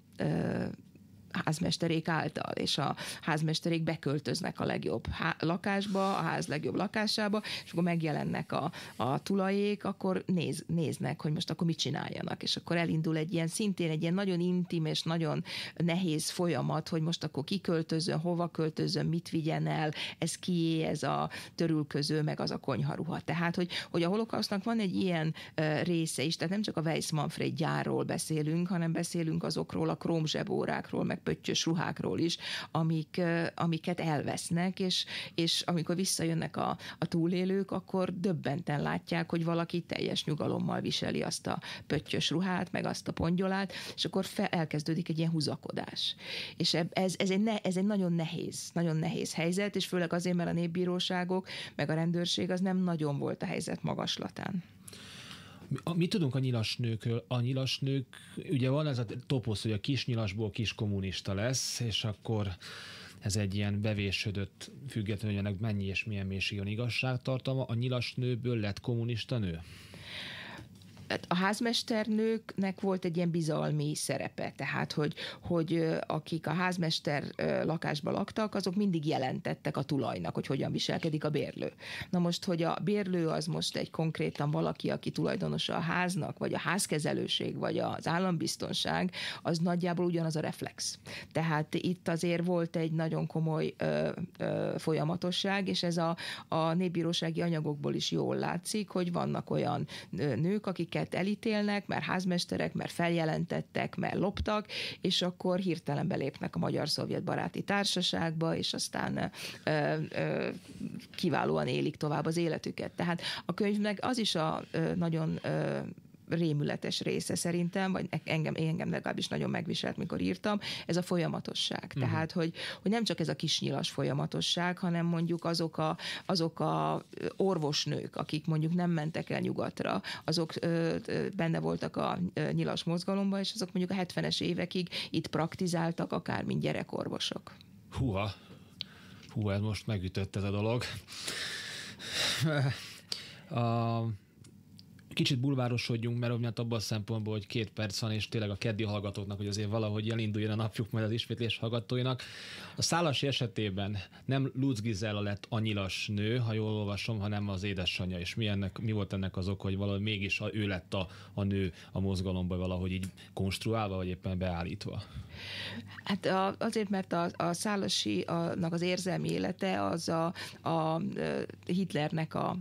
[SPEAKER 2] házmesterék által, és a házmesterék beköltöznek a legjobb há- lakásba, a ház legjobb lakásába, és akkor megjelennek a, a tulajék, akkor néz, néznek, hogy most akkor mit csináljanak, és akkor elindul egy ilyen szintén egy ilyen nagyon intim és nagyon nehéz folyamat, hogy most akkor kiköltözön, hova költözön, mit vigyen el, ez kié, ez a törülköző, meg az a konyharuha. Tehát, hogy, hogy a holokausznak van egy ilyen uh, része is, tehát nem csak a Weiss Manfred gyárról beszélünk, hanem beszélünk azokról a krómzsebórákról, meg meg pöttyös ruhákról is, amik, amiket elvesznek, és, és amikor visszajönnek a, a túlélők, akkor döbbenten látják, hogy valaki teljes nyugalommal viseli azt a pöttyös ruhát, meg azt a pongyolát, és akkor fel, elkezdődik egy ilyen húzakodás. És ez, ez, egy ne, ez egy nagyon nehéz, nagyon nehéz helyzet, és főleg azért, mert a népbíróságok, meg a rendőrség az nem nagyon volt a helyzet magaslatán.
[SPEAKER 1] Mit tudunk a nyilas nőkről? A nyilas nők, ugye van ez a toposz, hogy a kis nyilasból kis kommunista lesz, és akkor ez egy ilyen bevésődött függetlenül, hogy ennek mennyi és milyen mélységen igazságtartalma. A nyilas nőből lett kommunista nő?
[SPEAKER 2] Hát a házmesternőknek volt egy ilyen bizalmi szerepe, tehát hogy, hogy akik a házmester lakásban laktak, azok mindig jelentettek a tulajnak, hogy hogyan viselkedik a bérlő. Na most, hogy a bérlő az most egy konkrétan valaki, aki tulajdonosa a háznak, vagy a házkezelőség, vagy az állambiztonság, az nagyjából ugyanaz a reflex. Tehát itt azért volt egy nagyon komoly ö, ö, folyamatosság, és ez a, a népbírósági anyagokból is jól látszik, hogy vannak olyan nők, akik akiket elítélnek, mert házmesterek, mert feljelentettek, mert loptak, és akkor hirtelen belépnek a Magyar-Szovjet Baráti Társaságba, és aztán ö, ö, kiválóan élik tovább az életüket. Tehát a könyvnek az is a ö, nagyon ö, rémületes része szerintem, vagy e- engem, én engem legalábbis nagyon megviselt, mikor írtam, ez a folyamatosság. Uh-huh. Tehát, hogy, hogy nem csak ez a kisnyilas folyamatosság, hanem mondjuk azok a, azok a orvosnők, akik mondjuk nem mentek el nyugatra, azok ö, ö, benne voltak a ö, nyilas mozgalomban, és azok mondjuk a 70-es évekig itt praktizáltak, akár mint gyerekorvosok.
[SPEAKER 1] Húha, hú, ez most megütött ez a dolog. A, kicsit bulvárosodjunk, mert ugye hát abban a szempontból, hogy két perc van, és tényleg a keddi hallgatóknak, hogy azért valahogy elinduljon a napjuk majd az ismétlés hallgatóinak. A szállás esetében nem Lutz Gizella lett annyilas nő, ha jól olvasom, hanem az édesanyja, és mi, ennek, mi volt ennek az ok, hogy valahogy mégis a, ő lett a, a nő a mozgalomban valahogy így konstruálva, vagy éppen
[SPEAKER 2] beállítva? Hát a, azért, mert a, a szálasinak az érzelmi élete az a, a Hitlernek a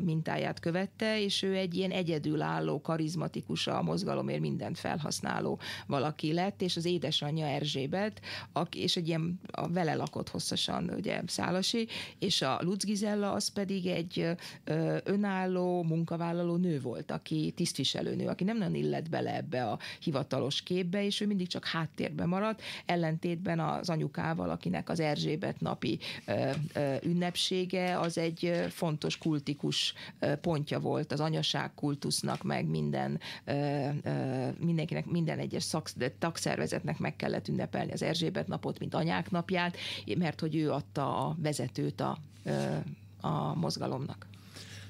[SPEAKER 2] mintáját követte, és ő egy ilyen egyedülálló, karizmatikusa a mozgalomért mindent felhasználó valaki lett, és az édesanyja Erzsébet, aki, és egy ilyen a vele lakott hosszasan, ugye Szálasi, és a Lutz Gizella az pedig egy ö, önálló, munkavállaló nő volt, aki tisztviselőnő, aki nem nagyon illett bele ebbe a hivatalos képbe, és ő mindig csak háttérbe maradt, ellentétben az anyukával, akinek az Erzsébet napi ö, ö, ünnepsége az egy fontos kultikus pontja volt az anyaság kultusznak, meg minden, mindenkinek, minden egyes de tagszervezetnek meg kellett ünnepelni az Erzsébet napot, mint anyák napját, mert hogy ő adta a vezetőt a, a mozgalomnak.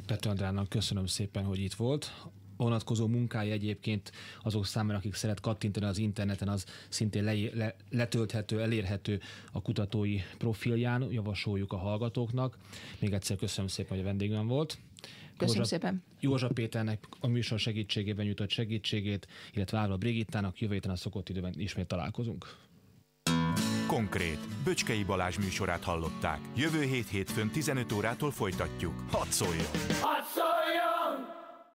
[SPEAKER 1] Pető Andrának köszönöm szépen, hogy itt volt vonatkozó munkája egyébként azok számára, akik szeret kattintani az interneten, az szintén le, le, letölthető, elérhető a kutatói profilján, javasoljuk a hallgatóknak. Még egyszer köszönöm szépen, hogy a vendégem volt.
[SPEAKER 2] Köszönöm Józsa, szépen.
[SPEAKER 1] Józsa Péternek a műsor segítségében nyújtott segítségét, illetve Árva Brigittának jövő héten a szokott időben ismét találkozunk. Konkrét. Böcskei Balázs műsorát hallották. Jövő hét hétfőn 15 órától folytatjuk. Hadd szóljon! Hadd